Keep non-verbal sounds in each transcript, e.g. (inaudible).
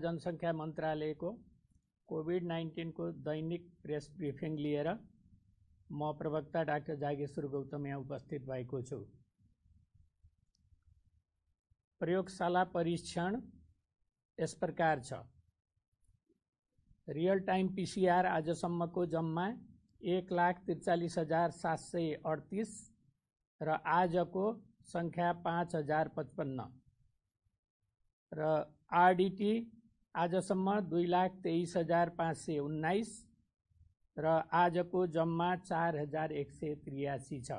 जनसङ्ख्या मन्त्रालयको कोभिड नाइन्टिनको दैनिक प्रेस ब्रिफिङ लिएर म प्रवक्ता डाक्टर जागेश्वर गौतम यहाँ उपस्थित भएको छु प्रयोगशाला परीक्षण यस प्रकार छ रियल टाइम पिसिआर आजसम्मको जम्मा एक लाख त्रिचालिस हजार सात सय अडतिस र आजको सङ्ख्या पाँच हजार पचपन्न र आरडिटी आजसम्म दुई लाख तेइस हजार पाँच सय उन्नाइस र आजको जम्मा चार हजार एक सय त्रियासी छ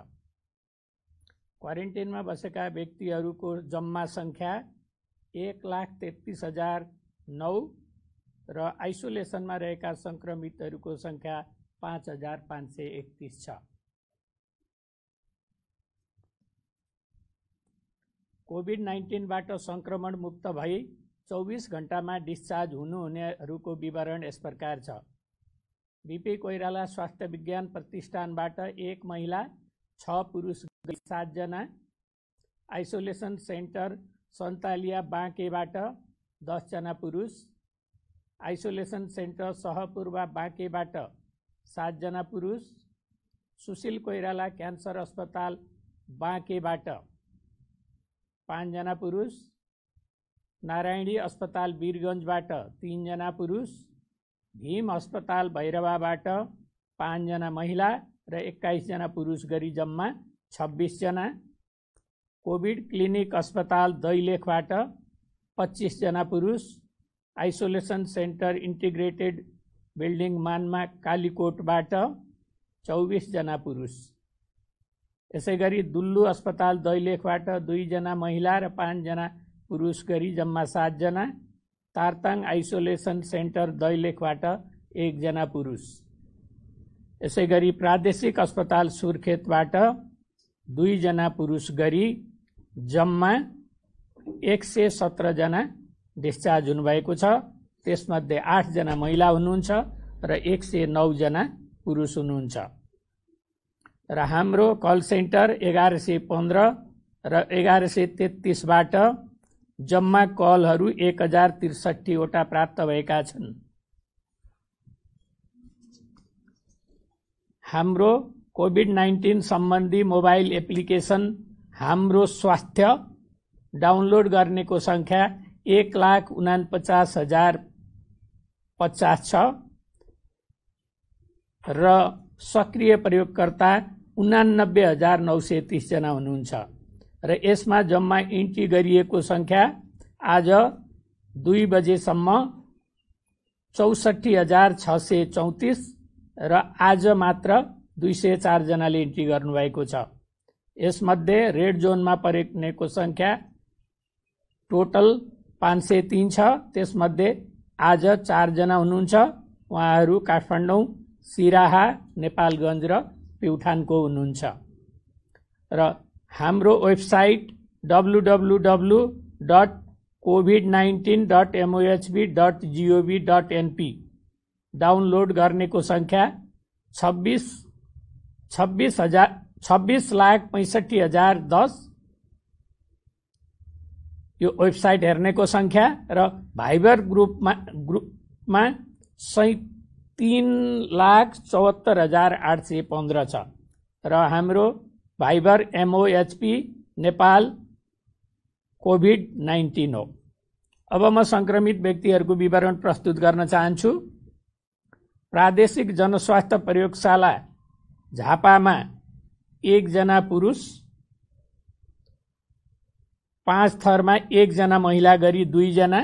क्वारेन्टिनमा बसेका व्यक्तिहरूको जम्मा सङ्ख्या एक लाख तेत्तिस हजार नौ र आइसोलेसनमा रहेका सङ्क्रमितहरूको सङ्ख्या पाँच हजार पाँच सय एकतिस छ कोभिड नाइन्टिनबाट सङ्क्रमण मुक्त भई चौबिस घन्टामा डिस्चार्ज हुनुहुनेहरूको विवरण यस प्रकार छ बिपी कोइराला स्वास्थ्य विज्ञान प्रतिष्ठानबाट एक महिला छ पुरुष सातजना आइसोलेसन सेन्टर सन्तालिया बाँकेबाट दसजना पुरुष आइसोलेसन सेन्टर सहपूर्वा बाँकेबाट सातजना पुरुष सुशील कोइराला क्यान्सर अस्पताल बाँकेबाट पाँचजना पुरुष नारायणी अस्पताल वीरगन्जबाट तिनजना पुरुष भीम अस्पताल भैरवाबाट पाँचजना महिला र एक्काइसजना पुरुष गरी जम्मा छब्बिसजना कोभिड क्लिनिक अस्पताल दैलेखबाट पच्चिसजना पुरुष आइसोलेसन सेन्टर इन्टिग्रेटेड बिल्डिङ मानमा कालीकोटबाट चौबिसजना पुरुष यसै गरी दुल्लु अस्पताल दैलेखबाट दुईजना महिला र पाँचजना पुरुष गरी जम्मा सातजना तारताङ आइसोलेसन सेन्टर दैलेखबाट एकजना पुरुष यसै गरी प्रादेशिक अस्पताल सुर्खेतबाट दुईजना पुरुष गरी जम्मा एक सय सत्रजना डिस्चार्ज हुनुभएको छ त्यसमध्ये आठजना महिला हुनुहुन्छ र एक सय नौजना पुरुष हुनुहुन्छ र हाम्रो कल सेन्टर एघार सय पन्ध्र र एघार सय तेत्तिसबाट जम्मा कलहरू एक हजार त्रिसठीवटा प्राप्त भएका छन् हाम्रो कोभिड नाइन्टिन सम्बन्धी मोबाइल एप्लिकेसन हाम्रो स्वास्थ्य डाउनलोड गर्नेको सङ्ख्या एक लाख उनापचास हजार पचास छ र सक्रिय प्रयोगकर्ता उनानब्बे हजार नौ सय तिसजना हुनुहुन्छ र यसमा जम्मा इन्ट्री गरिएको सङ्ख्या आज दुई बजेसम्म चौसठी हजार छ सय चौतिस र आज मात्र दुई सय चारजनाले इन्ट्री गर्नुभएको छ यसमध्ये रेड जोनमा परेको सङ्ख्या टोटल पाँच सय तिन छ त्यसमध्ये आज चारजना हुनुहुन्छ उहाँहरू काठमाडौँ सिराहा नेपालगञ्ज र प्युठानको हुनुहुन्छ र हाम्रो website W W W dot COVID nineteen dot MOHP dot GOV dot NP download गर्नेको सङ्ख्या छब्बिस छब्बिस हजार छब्बिस लाख पैँसठी हजार दस यो वेबसाइट हेर्नेको सङ्ख्या र भाइबर ग्रुपमा ग्रुपमा सै तिन लाख चौहत्तर हजार आठ सय पन्ध्र छ र हाम्रो Viber MOHP Nepal COVID nineteen हो अब म सङ्क्रमित व्यक्तिहरूको विवरण प्रस्तुत गर्न चाहन्छु प्रादेशिक जनस्वास्थ्य प्रयोगशाला झापामा एकजना पुरुष पाँच थरमा एकजना महिला गरी दुईजना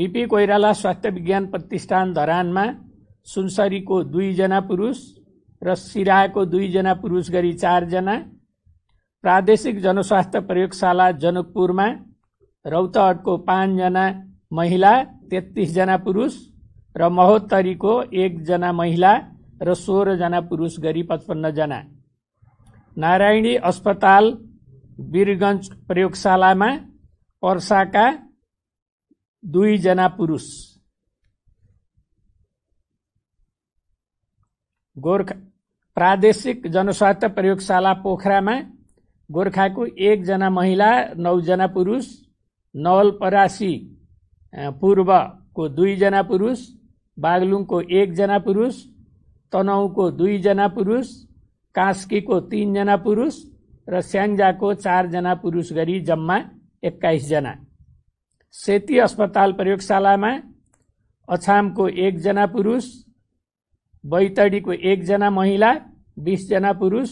बिपी कोइराला स्वास्थ्य विज्ञान प्रतिष्ठान धरानमा सुनसरीको दुईजना पुरुष र सिराको दुईजना पुरुष गरी चारजना प्रादेशिक जनस्वास्थ्य प्रयोगशाला जनकपुरमा रौतहटको पाँचजना महिला तेत्तिसजना पुरुष र महोत्तरीको एकजना महिला र सोह्रजना पुरुष गरी पचपन्नजना नारायणी अस्पताल वीरगञ्ज प्रयोगशालामा पर्साका दुईजना पुरुष गोर्खा प्रादेशिक जनस्वास्थ्य प्रयोगशाला पोखरामा गोर्खाको एकजना महिला नौजना पुरुष नवलपरासी पूर्वको दुईजना पुरुष बागलुङको एकजना पुरुष तनहुँको दुईजना पुरुष कास्कीको तिनजना पुरुष र स्याङ्जाको चारजना पुरुष गरी जम्मा एक्काइसजना सेती अस्पताल प्रयोगशालामा अछामको एकजना पुरुष बैतडीको एकजना महिला बिसजना पुरुष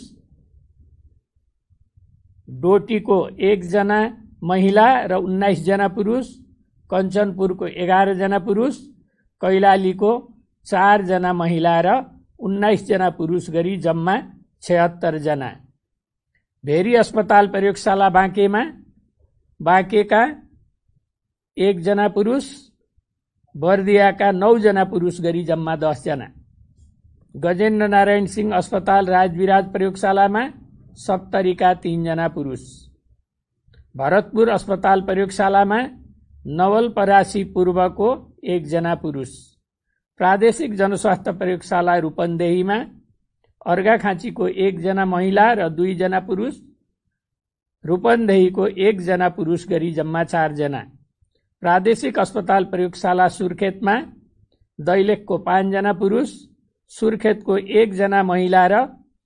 डोटीको एकजना महिला र उन्नाइसजना पुरुष कञ्चनपुरको एघारजना पुरुष कैलालीको चारजना महिला र उन्नाइसजना पुरुष गरी जम्मा छयत्तरजना भेरी अस्पताल प्रयोगशाला बाँकेमा बाँकेका एकजना पुरुष बर्दियाका नौजना पुरुष गरी जम्मा दसजना गजेन्द्र नारायण सिंह अस्पताल राजविराज प्रयोगशालामा सप्तरीका तिनजना पुरुष भरतपुर अस्पताल प्रयोगशालामा नवलपरासी पूर्वको एकजना पुरुष प्रादेशिक जनस्वास्थ्य प्रयोगशाला रूपन्देहीमा अर्घाखाँचीको एकजना महिला र दुईजना पुरुष रूपन्देहीको एकजना पुरुष गरी जम्मा चारजना प्रादेशिक अस्पताल प्रयोगशाला सुर्खेतमा दैलेखको पाँचजना पुरुष सुर्खेतको एकजना महिला र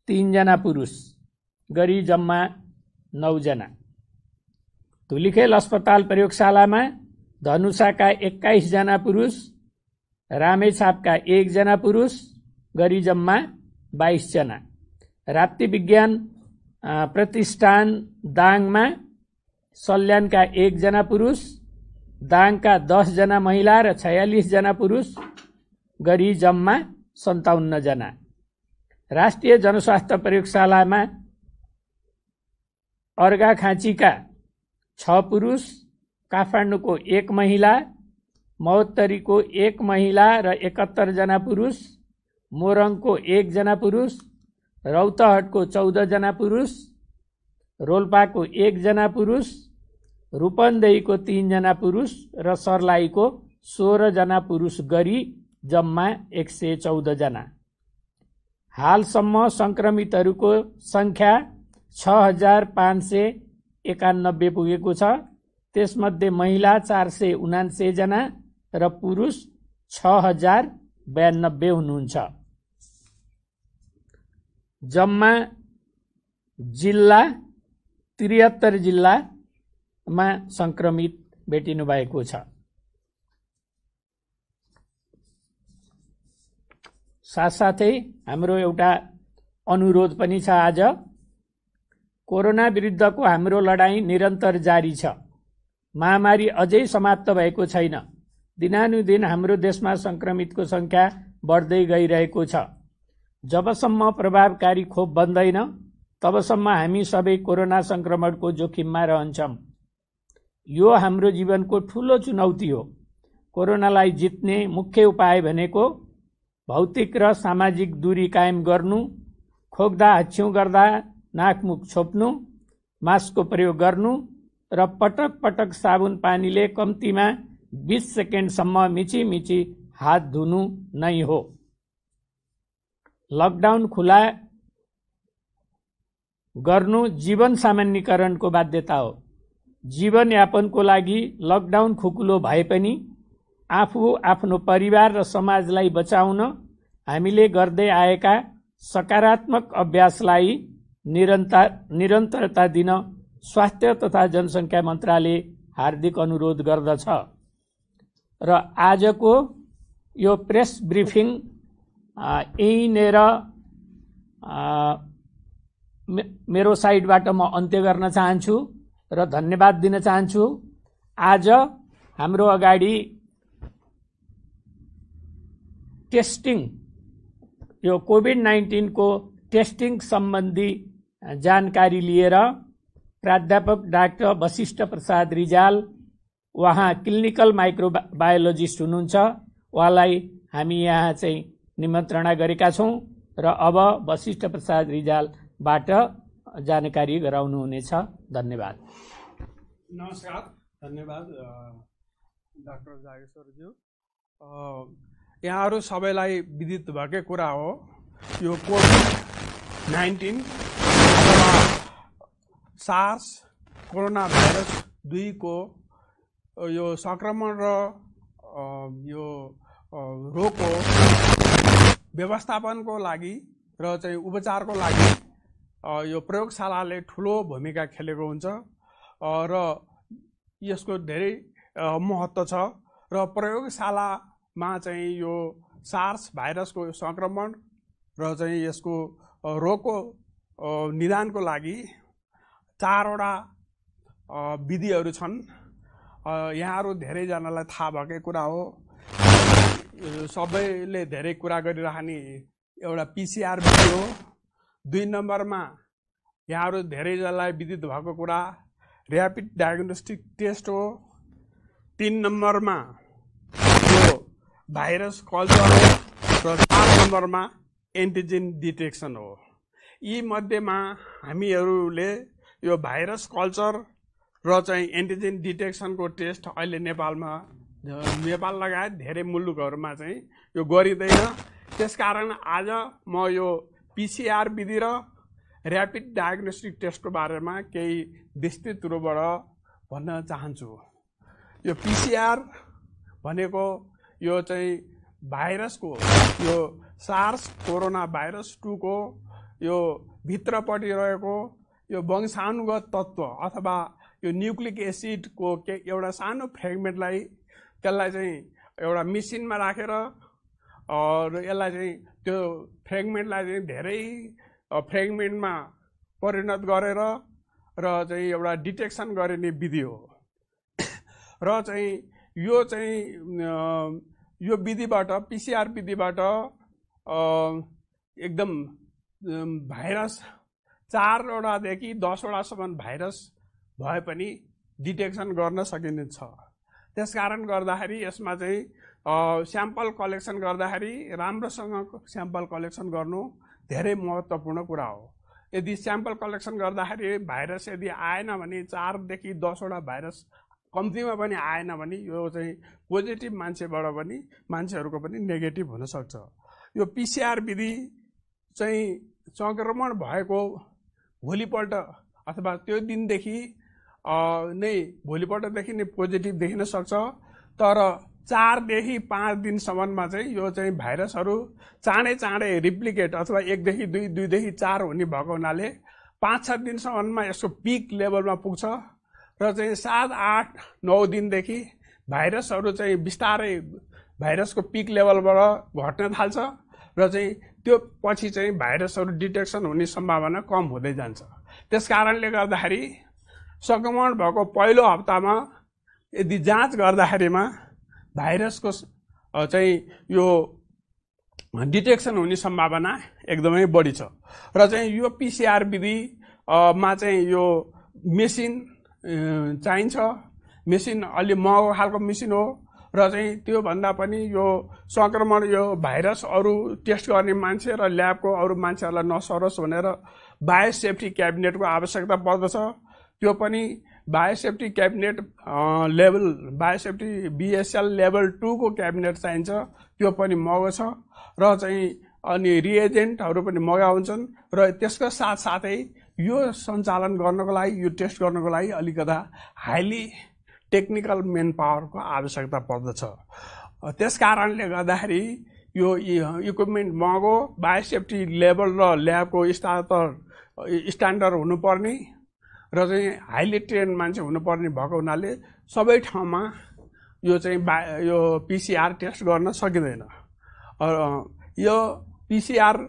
तिनजना पुरुष गरी जम्मा नौजना धुलिखेल अस्पताल प्रयोगशालामा धनुषाका एक्काइसजना पुरुष रामेछापका एकजना पुरुष गरी जम्मा बाइसजना राप्ती विज्ञान प्रतिष्ठान दाङमा सल्यानका एकजना पुरुष दाङका दसजना महिला र छयालिसजना पुरुष गरी जम्मा सन्ताउन्नजना राष्ट्रिय जनस्वास्थ्य प्रयोगशालामा अर्घाखाँचीका छ पुरुष काठमाडौँको एक महिला महोत्तरीको एक महिला र एकहत्तरजना पुरुष मोरङको एकजना पुरुष रौतहटको चौधजना पुरुष रोल्पाको एकजना पुरुष रूपन्देहीको तिनजना पुरुष र सर्लाहीको सोह्रजना पुरुष गरी जम्मा एक सय चौधजना हालसम्म सङ्क्रमितहरूको सङ्ख्या छ हजार पाँच सय एकानब्बे पुगेको छ त्यसमध्ये महिला चार सय उनान्सेजना र पुरुष छ हजार बयानब्बे हुनुहुन्छ जम्मा जिल्ला त्रिहत्तर जिल्लामा सङ्क्रमित भेटिनु भएको छ साथसाथै हाम्रो एउटा अनुरोध पनि छ आज कोरोना विरुद्धको हाम्रो लडाईँ निरन्तर जारी छ महामारी अझै समाप्त भएको छैन दिनानुदिन हाम्रो देशमा सङ्क्रमितको सङ्ख्या बढ्दै गइरहेको छ जबसम्म प्रभावकारी खोप बन्दैन तबसम्म हामी सबै कोरोना सङ्क्रमणको जोखिममा रहन्छौँ यो हाम्रो जीवनको ठुलो चुनौती हो कोरोनालाई जित्ने मुख्य उपाय भनेको भौतिक र सामाजिक दूरी कायम गर्नु खोक्दा हाच्छ्यौँ गर्दा नाकमुख छोप्नु मास्कको प्रयोग गर्नु र पटक पटक साबुन पानीले कम्तीमा बिस सेकेन्डसम्म मिची मिची हात धुनु नै हो लकडाउन खुला गर्नु जीवन सामान्यकरणको बाध्यता हो जीवनयापनको लागि लकडाउन खुकुलो भए पनि आफू आफ्नो परिवार र समाजलाई बचाउन हामीले गर्दै आएका सकारात्मक अभ्यासलाई निरन्तर निरन्तरता दिन स्वास्थ्य तथा जनसङ्ख्या मन्त्रालय हार्दिक अनुरोध गर्दछ र आजको यो प्रेस ब्रिफिङ यहीँनिर मे मेरो साइडबाट म अन्त्य गर्न चाहन्छु र धन्यवाद दिन चाहन्छु आज हाम्रो अगाडि टेस्टिङ यो कोभिड नाइन्टिनको टेस्टिङ सम्बन्धी जानकारी लिएर प्राध्यापक डाक्टर वशिष्ठ प्रसाद रिजाल उहाँ क्लिनिकल माइक्रो बायोलोजिस्ट हुनुहुन्छ उहाँलाई हामी यहाँ चाहिँ निमन्त्रणा गरेका छौँ र अब वशिष्ठ प्रसाद रिजालबाट जानकारी गराउनुहुनेछ धन्यवाद नमस्कार धन्यवाद डाक्टर जागेश्वरज्यू यहाँहरू सबैलाई विदित भएकै कुरा हो यो COVID nineteen SARS corona virus दुईको यो सङ्क्रमण र यो रोगको व्यवस्थापनको लागि र चाहिँ उपचारको लागि यो प्रयोगशालाले ठुलो भूमिका खेलेको हुन्छ र यसको धेरै महत्त्व छ र प्रयोगशाला मा चाहिँ यो सार्स भाइरसको सङ्क्रमण र चाहिँ यसको रोगको निदानको लागि चारवटा विधिहरू छन् यहाँहरू धेरैजनालाई थाहा भएकै कुरा हो सबैले धेरै कुरा गरिराख्ने एउटा पिसिआर विधि हो दुई नम्बरमा यहाँहरू धेरैजनालाई विदित भएको कुरा ऱ्यापिड डायग्नोस्टिक टेस्ट हो तिन नम्बरमा भाइरस कल्चर र चार नम्बरमा एन्टिजेन डिटेक्सन हो यी मध्येमा हामीहरूले यो भाइरस कल्चर र चाहिँ एन्टिजेन डिटेक्सनको टेस्ट अहिले नेपालमा नेपाल लगायत धेरै मुलुकहरूमा चाहिँ यो गरिँदैन त्यसकारण आज म यो पिसिआर विधि र ऱ्यापिड डायग्नोस्टिक टेस्टको बारेमा केही विस्तृत रूपबाट भन्न चाहन्छु यो पिसिआर भनेको यो चाहिँ भाइरसको यो सार्स कोरोना भाइरस टूको यो भित्रपट्टि रहेको यो वंशानुगत तत्त्व अथवा यो न्युक्लिक एसिडको के एउटा सानो फ्रेगमेन्टलाई त्यसलाई चाहिँ एउटा मिसिनमा राखेर र यसलाई चाहिँ त्यो फ्रेगमेन्टलाई चाहिँ धेरै फ्रेगमेन्टमा परिणत गरेर र चाहिँ एउटा डिटेक्सन गरिने विधि हो (coughs) र चाहिँ यो चाहिँ यो विधिबाट पिसिआर विधिबाट एकदम भाइरस चारवटादेखि दसवटासम्म भाइरस भए पनि डिटेक्सन गर्न छ त्यस कारण गर्दाखेरि यसमा चाहिँ स्याम्पल कलेक्सन गर्दाखेरि राम्रोसँग स्याम्पल कलेक्सन गर्नु धेरै महत्त्वपूर्ण कुरा हो यदि स्याम्पल कलेक्सन गर्दाखेरि भाइरस यदि आएन भने चारदेखि दसवटा भाइरस कम्तीमा पनि आएन भने यो चाहिँ पोजिटिभ मान्छेबाट पनि मान्छेहरूको पनि नेगेटिभ हुनसक्छ यो पिसिआर विधि चाहिँ सङ्क्रमण भएको भोलिपल्ट अथवा त्यो दिनदेखि नै भोलिपल्टदेखि नै पोजिटिभ देखिन सक्छ तर चारदेखि पाँच दिनसम्ममा चाहिँ यो चाहिँ भाइरसहरू चाँडै चाँडै रिप्लिकेट अथवा एकदेखि दुई दुईदेखि चार हुने भएको हुनाले पाँच छ दिनसम्ममा यसको पिक लेभलमा पुग्छ र चाहिँ सात आठ नौ दिनदेखि भाइरसहरू चाहिँ बिस्तारै भाइरसको पिक लेभलबाट घट्न थाल्छ र चाहिँ त्यो पछि चाहिँ भाइरसहरू डिटेक्सन हुने सम्भावना कम हुँदै जान्छ त्यस कारणले गर्दाखेरि सङ्क्रमण भएको पहिलो हप्तामा यदि जाँच गर्दाखेरिमा भाइरसको चाहिँ यो डिटेक्सन हुने सम्भावना एकदमै बढी छ र चाहिँ यो पिसिआर विधिमा चाहिँ यो मेसिन चाहिन्छ मेसिन अलि महँगो खालको मेसिन हो र चाहिँ त्योभन्दा पनि यो सङ्क्रमण यो भाइरस अरू टेस्ट गर्ने मान्छे र ल्याबको अरू मान्छेहरूलाई नसरोस् भनेर बायो सेफ्टी क्याबिनेटको आवश्यकता पर्दछ त्यो पनि bio safety cabinet level bio safety BSL level टूको क्याबिनेट चाहिन्छ त्यो पनि महँगो छ र चाहिँ अनि रिएजेन्टहरू पनि मगा हुन्छन् र त्यसको साथसाथै यो सञ्चालन गर्नको लागि यो टेस्ट गर्नको लागि अलिकता हाइली टेक्निकल मेन पावरको आवश्यकता पर्दछ त्यस कारणले गर्दाखेरि यो इक्विपमेन्ट महँगो बायोसेफ्टी लेभल र ल्याबको स्टार्टर स्ट्यान्डर्ड हुनुपर्ने र चाहिँ हाइली ट्रेन मान्छे हुनुपर्ने भएको हुनाले सबै ठाउँमा यो चाहिँ बा यो पिसिआर टेस्ट गर्न सकिँदैन यो पिसिआर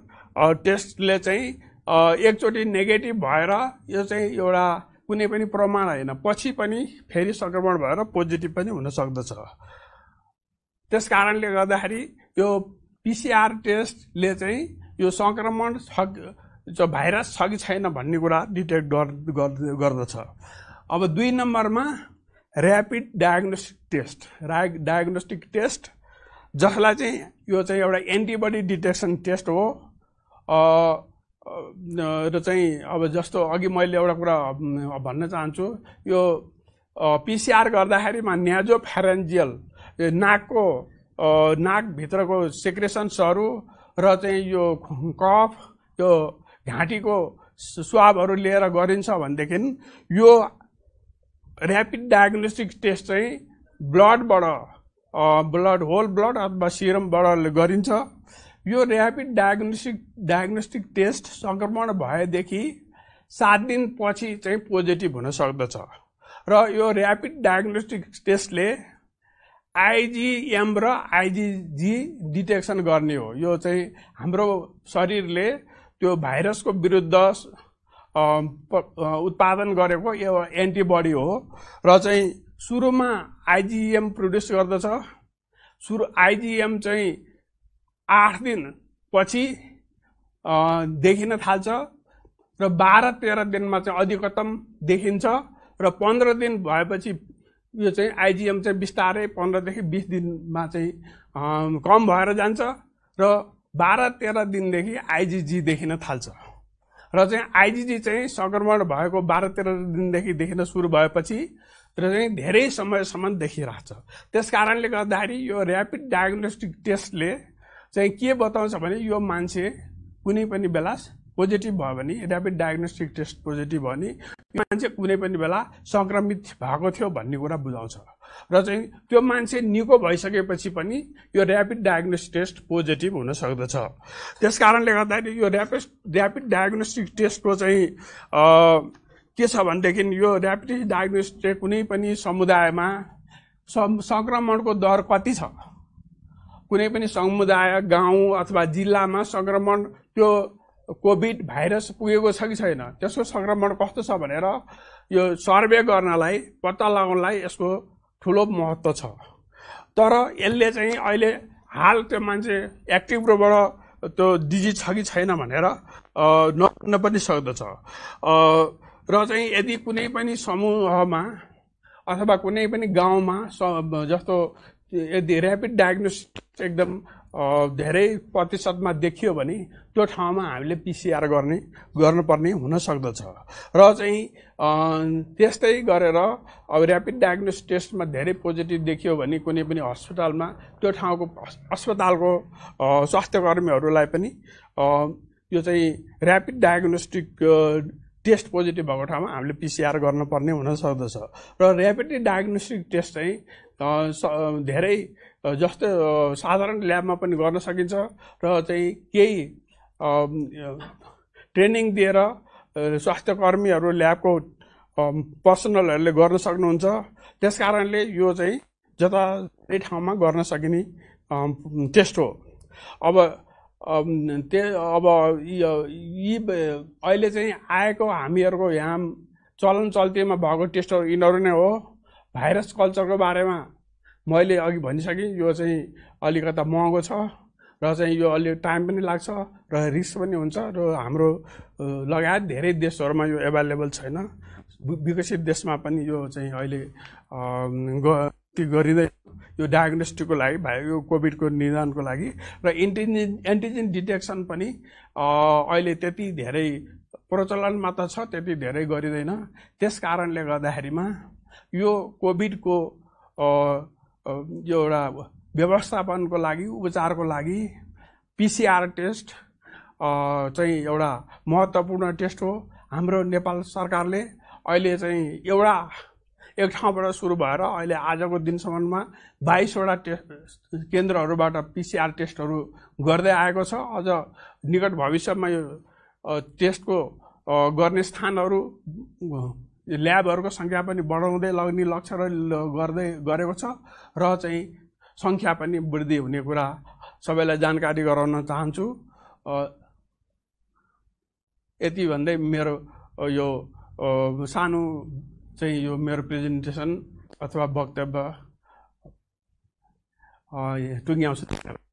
टेस्टले चाहिँ एकचोटि नेगेटिभ भएर यो चाहिँ एउटा कुनै पनि प्रमाण होइन पछि पनि फेरि सङ्क्रमण भएर पोजिटिभ पनि हुन सक्दछ त्यस कारणले गर्दाखेरि यो पिसिआर टेस्टले चाहिँ यो सङ्क्रमण छ भाइरस छ कि छैन भन्ने कुरा डिटेक्ट गर्दछ अब दुई नम्बरमा ऱ्यापिड डायग्नोस्टिक टेस्ट रा डायग्नोस्टिक टेस्ट जसलाई चाहिँ यो चाहिँ एउटा एन्टिबडी डिटेक्सन टेस्ट हो र चाहिँ अब जस्तो अघि मैले एउटा कुरा भन्न चाहन्छु यो पिसिआर गर्दाखेरिमा न्याजो फेरेन्जियल नाकको नाकभित्रको सेक्रेसन्सहरू र चाहिँ यो कफ यो घाँटीको स्वाबहरू लिएर गरिन्छ भनेदेखि यो ऱ्यापिड डायग्नोस्टिक टेस्ट चाहिँ ब्लडबाट ब्लड होल ब्लड अथवा सिरमबाट गरिन्छ यो ऱ्यापिड डायग्नोस्टिक डायग्नोस्टिक टेस्ट सङ्क्रमण भएदेखि सात दिनपछि चाहिँ पोजिटिभ हुन सक्दछ र यो ऱ्यापिड डायग्नोस्टिक टेस्टले आइजिएम र आइजिजी डिटेक्सन गर्ने हो यो चाहिँ हाम्रो शरीरले त्यो भाइरसको विरुद्ध उत्पादन गरेको यो एन्टिबडी हो र चाहिँ सुरुमा आइजिएम प्रड्युस गर्दछ सुरु आइजिएम चाहिँ आठ दिन पछि देखिन थाल्छ र बाह्र तेह्र दिनमा चाहिँ अधिकतम देखिन्छ र पन्ध्र दिन भएपछि यो चाहिँ आइजिएम चाहिँ बिस्तारै पन्ध्रदेखि बिस दिनमा चाहिँ कम भएर जान्छ र बाह्र तेह्र दिनदेखि आइजिजी देखिन थाल्छ र चाहिँ आइजिजी चाहिँ सङ्क्रमण भएको बाह्र तेह्र दिनदेखि देखिन सुरु भएपछि र चाहिँ धेरै समयसम्म देखिरहेको छ त्यस कारणले गर्दाखेरि यो ऱ्यापिड डायग्नोस्टिक टेस्टले चाहिँ के बताउँछ भने यो मान्छे कुनै पनि बेला पोजिटिभ भयो भने ऱ्यापिड डायग्नोस्टिक टेस्ट पोजिटिभ भयो भने यो मान्छे कुनै पनि बेला सङ्क्रमित भएको थियो भन्ने कुरा बुझाउँछ र चाहिँ त्यो मान्छे निको भइसकेपछि पनि यो ऱ्यापिड डायग्नोस्टिक टेस्ट पोजिटिभ हुन सक्दछ त्यस कारणले गर्दाखेरि यो ऱ्यापिड ऱ्यापिड डायग्नोस्टिक टेस्टको चाहिँ के छ भनेदेखि यो ऱ्यापिड डायग्नोस्टिक कुनै पनि समुदायमा सङ्क्रमणको दर कति छ कुनै पनि समुदाय गाउँ अथवा जिल्लामा सङ्क्रमण त्यो कोभिड भाइरस पुगेको छ कि छैन त्यसको सङ्क्रमण कस्तो छ भनेर यो सर्वे गर्नलाई पत्ता लगाउनलाई यसको ठुलो महत्त्व छ तर यसले चाहिँ अहिले हाल त्यो मान्छे एक्टिभ रोबाट त्यो डिजिज छ कि छैन भनेर नहुन पनि सक्दछ र चाहिँ यदि कुनै पनि समूहमा अथवा कुनै पनि गाउँमा जस्तो यदि ऱ्यापिड डायग्नोसिस एकदम धेरै प्रतिशतमा देखियो भने त्यो ठाउँमा हामीले पिसिआर गर्ने गर्नुपर्ने हुनसक्दछ र चाहिँ त्यस्तै गरेर अब ऱ्यापिड डायग्नोस टेस्टमा धेरै पोजिटिभ देखियो भने कुनै पनि हस्पिटलमा त्यो ठाउँको अस्पतालको स्वास्थ्य पनि यो चाहिँ ऱ्यापिड डायग्नोस्टिक टेस्ट पोजिटिभ भएको ठाउँमा हामीले पिसिआर गर्नुपर्ने हुनसक्दछ र ऱ्यापिड डायग्नोस्टिक टेस्ट चाहिँ धेरै जस्तै साधारण ल्याबमा पनि गर्न सकिन्छ र चाहिँ केही ट्रेनिङ दिएर स्वास्थ्य कर्मीहरू ल्याबको पर्सनलहरूले गर्न सक्नुहुन्छ त्यस कारणले यो चाहिँ जतातै ठाउँमा गर्न सकिने टेस्ट हो अब त्यो अब यी अहिले चाहिँ आएको हामीहरूको यहाँ चलन चल्तीमा भएको टेस्टहरू यिनीहरू नै हो भाइरस कल्चरको बारेमा मैले अघि भनिसकेँ यो चाहिँ अलिकता महँगो छ र चाहिँ यो अलि टाइम पनि लाग्छ र रिस्क पनि हुन्छ र हाम्रो लगायत धेरै देशहरूमा यो एभाइलेबल छैन विकसित देशमा पनि यो चाहिँ अहिले गरिँदैन यो डायग्नोस्टिकको लागि यो कोभिडको निदानको लागि र एन्टिजेन एन्टिजेन डिटेक्सन पनि अहिले त्यति धेरै प्रचलनमा त छ त्यति धेरै गरिँदैन त्यस कारणले गर्दाखेरिमा यो कोभिडको यो एउटा व्यवस्थापनको लागि उपचारको लागि पिसिआर टेस्ट चाहिँ एउटा महत्त्वपूर्ण टेस्ट हो हाम्रो नेपाल सरकारले अहिले चाहिँ एउटा एक ठाउँबाट सुरु भएर अहिले आजको दिनसम्ममा बाइसवटा टेस्ट केन्द्रहरूबाट पिसिआर टेस्टहरू गर्दै आएको छ अझ निकट भविष्यमा यो टेस्टको गर्ने स्थानहरू ल्याबहरूको सङ्ख्या पनि बढाउँदै लग्ने लक्ष्य गर्दै गरेको छ र चाहिँ सङ्ख्या पनि वृद्धि हुने कुरा सबैलाई जानकारी गराउन चाहन्छु यति भन्दै मेरो यो सानो चाहिँ यो मेरो प्रेजेन्टेसन अथवा वक्तव्य टुङ्ग्याउँछु